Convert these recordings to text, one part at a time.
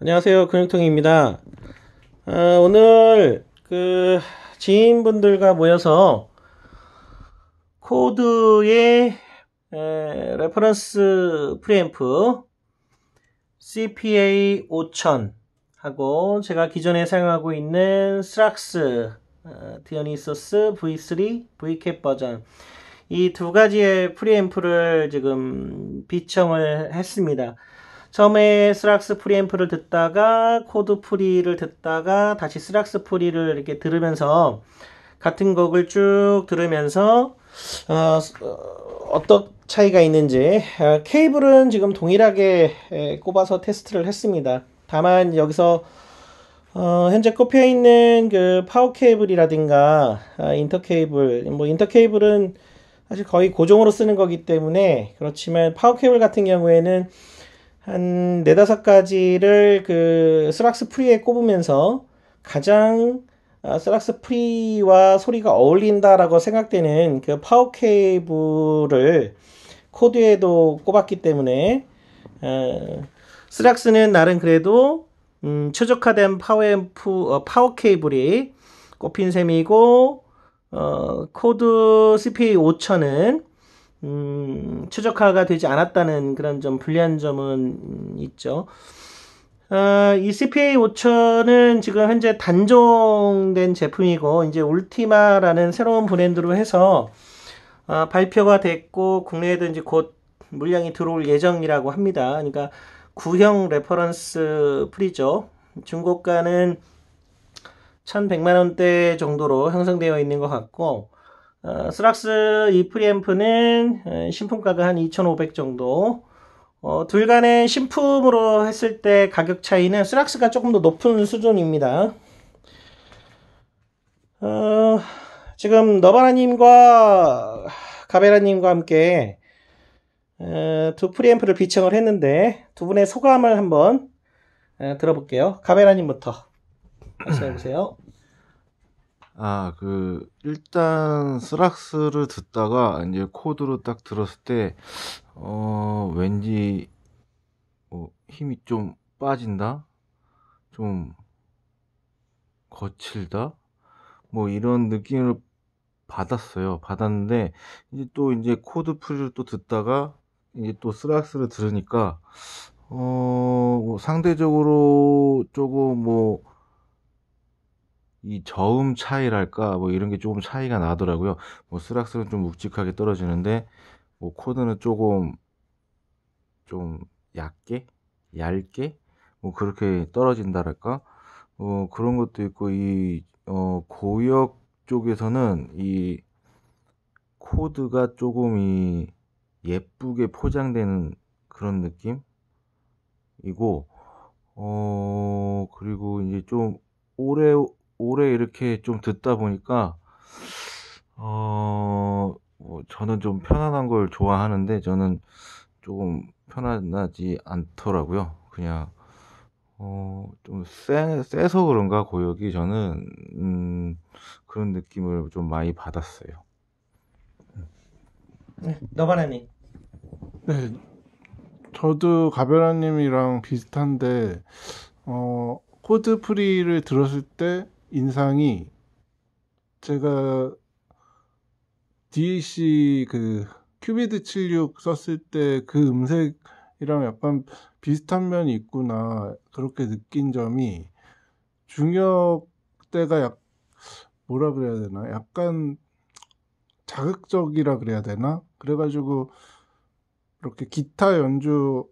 안녕하세요. 근육통입니다. 아, 오늘 그 지인분들과 모여서 코드의 에, 레퍼런스 프리앰프 CPA 5000 하고 제가 기존에 사용하고 있는 스락스 어, 디어니소스 V3 V캡 버전 이 두 가지의 프리앰프를 지금 비청을 했습니다. 처음에 스락스 프리앰프를 듣다가 코드 프리를 듣다가 다시 스락스 프리를 이렇게 들으면서 같은 곡을 쭉 들으면서 어, 어 어떤 차이가 있는지 어, 케이블은 지금 동일하게 꼽아서 테스트를 했습니다. 다만 여기서 어, 현재 꼽혀 있는 그 파워 케이블이라든가 아, 인터 케이블, 뭐 인터 케이블은 사실 거의 고정으로 쓰는 거기 때문에 그렇지만 파워 케이블 같은 경우에는 한 네다섯 가지를 그 스락스 프리에 꼽으면서 가장 아, 스락스 프리와 소리가 어울린다라고 생각되는 그 파워 케이블을 코드에도 꼽았기 때문에 어, 스락스는 나름 그래도 음, 최적화된 파워 앰프 어, 파워 케이블이 꼽힌 셈이고 어, 코드 CPA 5000은 음, 최적화가 되지 않았다는 그런 좀 불리한 점은 음, 있죠. 어, 이 CPA 5000은 지금 현재 단종된 제품이고 이제 울티마라는 새로운 브랜드로 해서 어, 발표가 됐고 국내에도 이제 곧 물량이 들어올 예정이라고 합니다. 그러니까 구형 레퍼런스 프리죠. 중고가는 1,100만 원대 정도로 형성되어 있는 것 같고 어, 스락스 이 프리앰프는 어, 신품가가 한 2,500 정도 어, 둘간의 신품으로 했을 때 가격 차이는 스락스가 조금 더 높은 수준입니다. 어, 지금 너바라님과 가베라님과 함께 어, 두 프리앰프를 비청을 했는데 두 분의 소감을 한번 어, 들어볼게요. 가베라님부터 말씀해보세요. 아, 그, 일단, 스락스를 듣다가, 이제 코드로 딱 들었을 때, 어, 왠지, 어, 힘이 좀 빠진다? 좀, 거칠다? 뭐, 이런 느낌을 받았어요. 받았는데, 이제 또 이제 코드 풀이를 또 듣다가, 이제 또 스락스를 들으니까, 어, 뭐 상대적으로 조금 뭐, 이 저음 차이랄까 뭐 이런 게 조금 차이가 나더라고요. 뭐 스락스는 좀 묵직하게 떨어지는데 뭐 코드는 조금 좀 얇게 얇게 뭐 그렇게 떨어진다랄까 뭐 그런 것도 있고 이 어 고역 쪽에서는 이 코드가 조금 이 예쁘게 포장되는 그런 느낌이고 어 그리고 이제 좀 오래 오래 이렇게 좀 듣다 보니까 어, 뭐 저는 좀 편안한 걸 좋아하는데 저는 조금 편안하지 않더라고요. 그냥 어, 좀 쎄, 세서 그런가 고역이 저는 음, 그런 느낌을 좀 많이 받았어요. 네, 너바라님. 네, 저도 가베라님이랑 비슷한데 어 코드프리를 들었을 때 인상이 제가 DAC 그 큐비드 76 썼을 때 그 음색이랑 약간 비슷한 면이 있구나 그렇게 느낀 점이 중역 때가 약 뭐라 그래야 되나 약간 자극적이라 그래야 되나 그래가지고 이렇게 기타 연주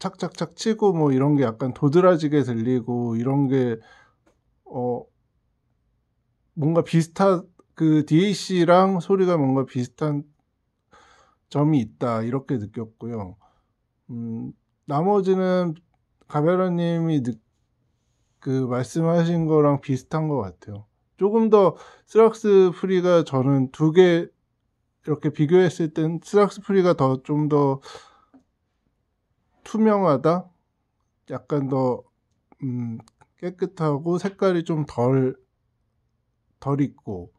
착착착 치고 뭐 이런 게 약간 도드라지게 들리고 이런 게어 뭔가 비슷한 그 DAC랑 소리가 뭔가 비슷한 점이 있다 이렇게 느꼈고요. 음 나머지는 가베라님이 그 말씀하신 거랑 비슷한 것 같아요. 조금 더 스락스 프리가 저는 두 개 이렇게 비교했을 땐 스락스 프리가 더 좀 더 투명하다? 약간 더, 음, 깨끗하고 색깔이 좀 덜 덜 있고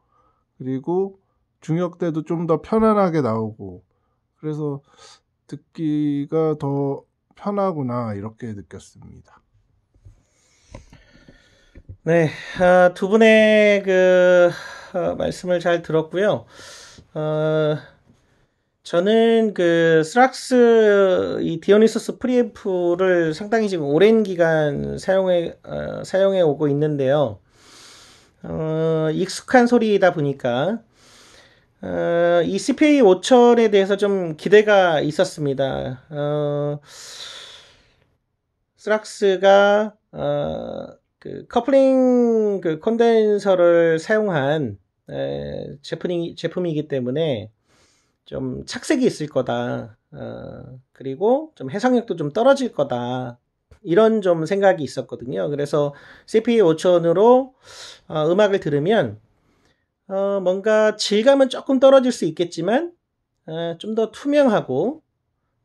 그리고 중역대도 좀 더 편안하게 나오고 그래서 듣기가 더 편하구나 이렇게 느꼈습니다. 네, 아, 두 분의 그 아, 말씀을 잘 들었고요. 아... 저는 그 스락스 이 디오니소스 프리앰프를 상당히 지금 오랜 기간 사용해 어, 사용해 오고 있는데요. 어, 익숙한 소리이다 보니까 어, 이 CPA 5000에 대해서 좀 기대가 있었습니다. 어, 스락스가 어, 그 커플링 그 컨덴서를 사용한 에, 제품이 제품이기 때문에 좀 착색이 있을 거다. 어, 그리고 좀 해상력도 좀 떨어질 거다. 이런 좀 생각이 있었거든요. 그래서 CPA 5000으로 어, 음악을 들으면 어, 뭔가 질감은 조금 떨어질 수 있겠지만 어, 좀더 투명하고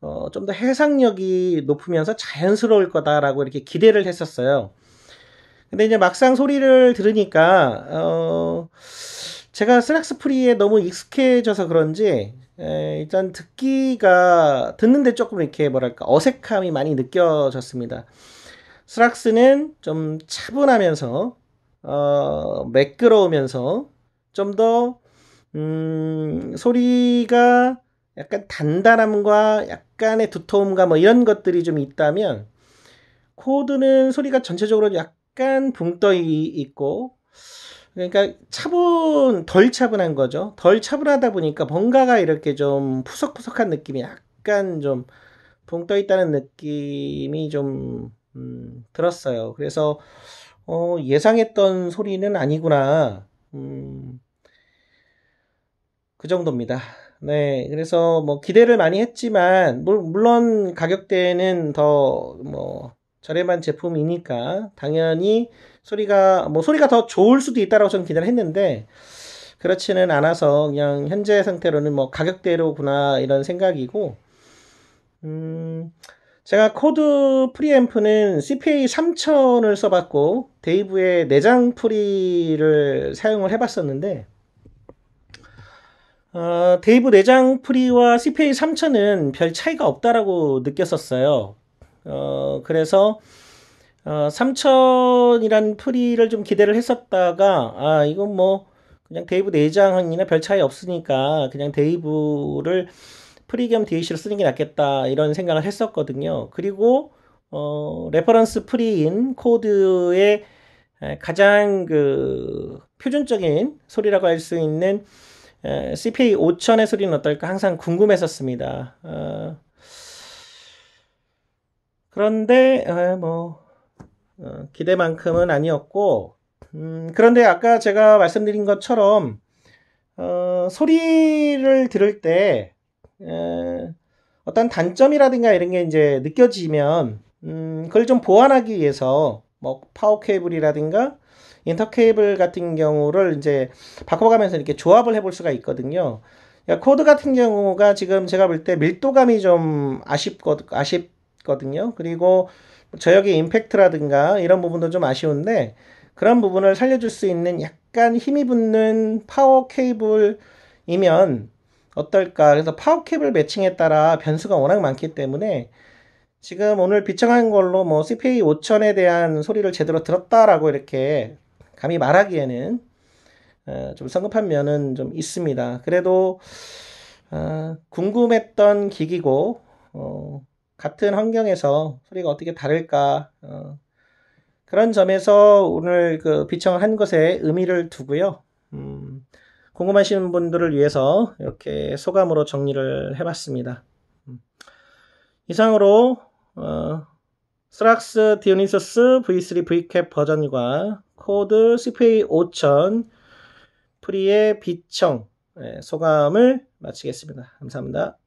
어, 좀더 해상력이 높으면서 자연스러울 거다라고 이렇게 기대를 했었어요. 근데 이제 막상 소리를 들으니까 어, 제가 스락스 프리에 너무 익숙해져서 그런지 에, 일단 듣기가 듣는데 조금 이렇게 뭐랄까 어색함이 많이 느껴졌습니다. 스락스는 좀 차분하면서 어, 매끄러우면서 좀 더 음, 소리가 약간 단단함과 약간의 두터움과 뭐 이런 것들이 좀 있다면 코드는 소리가 전체적으로 약간 붕 떠 있고 그러니까 차분 덜 차분한 거죠. 덜 차분하다 보니까 뭔가가 이렇게 좀 푸석푸석한 느낌이 약간 좀 붕 떠 있다는 느낌이 좀 음, 들었어요. 그래서 어, 예상했던 소리는 아니구나. 음, 그 정도입니다. 네, 그래서 뭐 기대를 많이 했지만 물, 론 가격대는 더뭐 저렴한 제품이니까 당연히 소리가 뭐 소리가 더 좋을 수도 있다라고 저는 기대를 했는데 그렇지는 않아서 그냥 현재 상태로는 뭐 가격대로구나 이런 생각이고 음 제가 코드 프리앰프는 CPA 3000을 써봤고 데이브의 내장 프리를 사용을 해봤었는데 어, 데이브 내장 프리와 CPA 3000은 별 차이가 없다라고 느꼈었어요. 어, 그래서 어, 3천이란 프리를 좀 기대를 했었다가 아 이건 뭐 그냥 데이브 내장이나 별 차이 없으니까 그냥 데이브를 프리 겸 DAC로 쓰는 게 낫겠다 이런 생각을 했었거든요. 그리고 어, 레퍼런스 프리인 코드의 가장 그 표준적인 소리라고 할 수 있는 CPA 5000의 소리는 어떨까 항상 궁금했었습니다. 어, 그런데 아, 뭐 어, 기대만큼은 아니었고 음, 그런데 아까 제가 말씀드린 것처럼 어, 소리를 들을 때 에, 어떤 단점이라든가 이런 게 이제 느껴지면 음, 그걸 좀 보완하기 위해서 뭐 파워 케이블이라든가 인터 케이블 같은 경우를 이제 바꿔가면서 이렇게 조합을 해볼 수가 있거든요. 그러니까 코드 같은 경우가 지금 제가 볼 때 밀도감이 좀아쉽고 아쉽 아거든요 그리고 저역의 임팩트라든가 이런 부분도 좀 아쉬운데 그런 부분을 살려줄 수 있는 약간 힘이 붙는 파워 케이블이면 어떨까. 그래서 파워 케이블 매칭에 따라 변수가 워낙 많기 때문에 지금 오늘 비청한 걸로 뭐 CPA 5000에 대한 소리를 제대로 들었다라고 이렇게 감히 말하기에는 어, 좀 성급한 면은 좀 있습니다. 그래도 어, 궁금했던 기기고 어, 같은 환경에서 소리가 어떻게 다를까 어, 그런 점에서 오늘 그 비청을 한 것에 의미를 두고요. 음, 궁금하신 분들을 위해서 이렇게 소감으로 정리를 해봤습니다. 음, 이상으로 어, 스락스 디오니소스 V3 V캡 버전과 코드 CPA5000 프리의 비청 예, 소감을 마치겠습니다. 감사합니다.